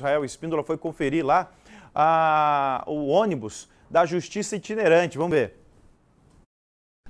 Israel Espíndola foi conferir lá a, ah, o ônibus da Justiça Itinerante. Vamos ver.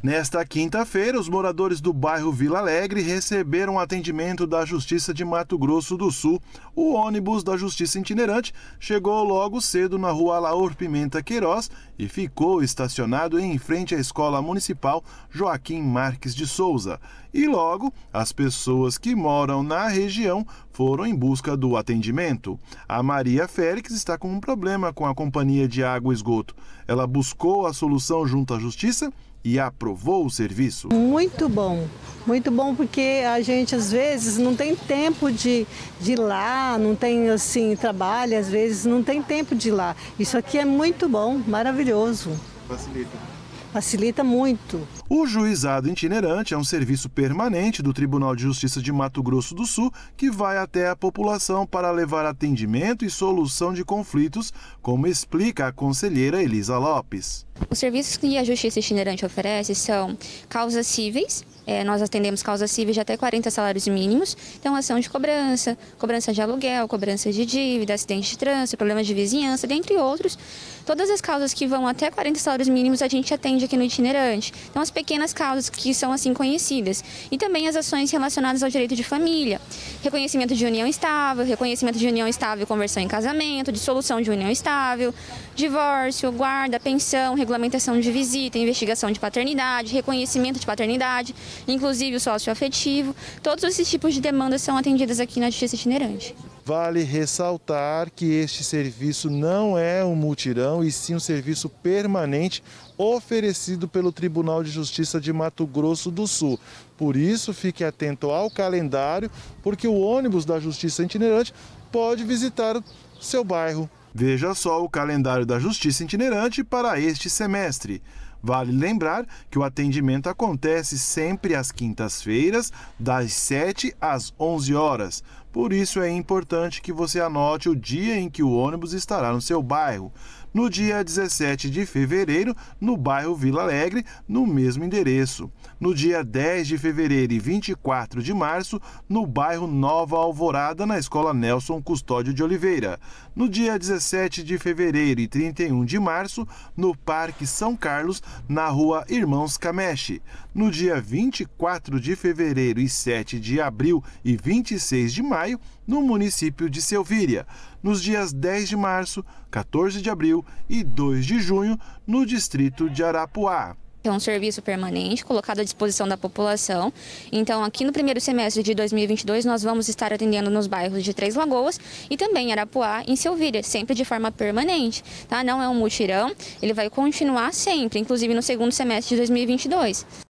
Nesta quinta-feira, os moradores do bairro Vila Alegre receberam atendimento da Justiça de Mato Grosso do Sul. O ônibus da Justiça Itinerante chegou logo cedo na rua Laur Pimenta Queiroz e ficou estacionado em frente à Escola Municipal Joaquim Marques de Souza. E logo, as pessoas que moram na região foram em busca do atendimento. A Maria Félix está com um problema com a Companhia de Água e Esgoto. Ela buscou a solução junto à Justiça e aprovou aprovou o serviço. Muito bom. Muito bom porque a gente às vezes não tem tempo de, de ir lá, não tem assim, trabalho, às vezes não tem tempo de ir lá. Isso aqui é muito bom, maravilhoso. Facilita facilita muito. O juizado itinerante é um serviço permanente do Tribunal de Justiça de Mato Grosso do Sul que vai até a população para levar atendimento e solução de conflitos, como explica a conselheira Elisa Lopes. Os serviços que a Justiça Itinerante oferece são causas cíveis, é, nós atendemos causas cíveis de até 40 salários mínimos, então ação de cobrança, cobrança de aluguel, cobrança de dívida, acidente de trânsito, problemas de vizinhança, dentre outros. Todas as causas que vão até 40 salários mínimos a gente atende aqui no itinerante. Então as pequenas causas que são assim conhecidas. E também as ações relacionadas ao direito de família, reconhecimento de união estável, reconhecimento de união estável e conversão em casamento, dissolução de união estável, divórcio, guarda, pensão, regulamentação de visita, investigação de paternidade, reconhecimento de paternidade, inclusive o sócio afetivo. Todos esses tipos de demandas são atendidas aqui na Justiça Itinerante. Vale ressaltar que este serviço não é um mutirão e sim um serviço permanente oferecido pelo Tribunal de Justiça de Mato Grosso do Sul. Por isso, fique atento ao calendário, porque o ônibus da Justiça Itinerante pode visitar seu bairro, Veja só o calendário da Justiça Itinerante para este semestre. Vale lembrar que o atendimento acontece sempre às quintas-feiras, das 7 às 11 horas. Por isso é importante que você anote o dia em que o ônibus estará no seu bairro. No dia 17 de fevereiro, no bairro Vila Alegre, no mesmo endereço. No dia 10 de fevereiro e 24 de março, no bairro Nova Alvorada, na escola Nelson Custódio de Oliveira. No dia 17 de fevereiro e 31 de março, no Parque São Carlos, na rua Irmãos Cameche. No dia 24 de fevereiro e 7 de abril e 26 de março, maio, no município de Selvíria, nos dias 10 de março, 14 de abril e 2 de junho, no distrito de Arapuá. É um serviço permanente colocado à disposição da população. Então, aqui no primeiro semestre de 2022, nós vamos estar atendendo nos bairros de Três Lagoas e também Arapuá, em Selvíria, sempre de forma permanente. Tá? Não é um mutirão, ele vai continuar sempre, inclusive no segundo semestre de 2022.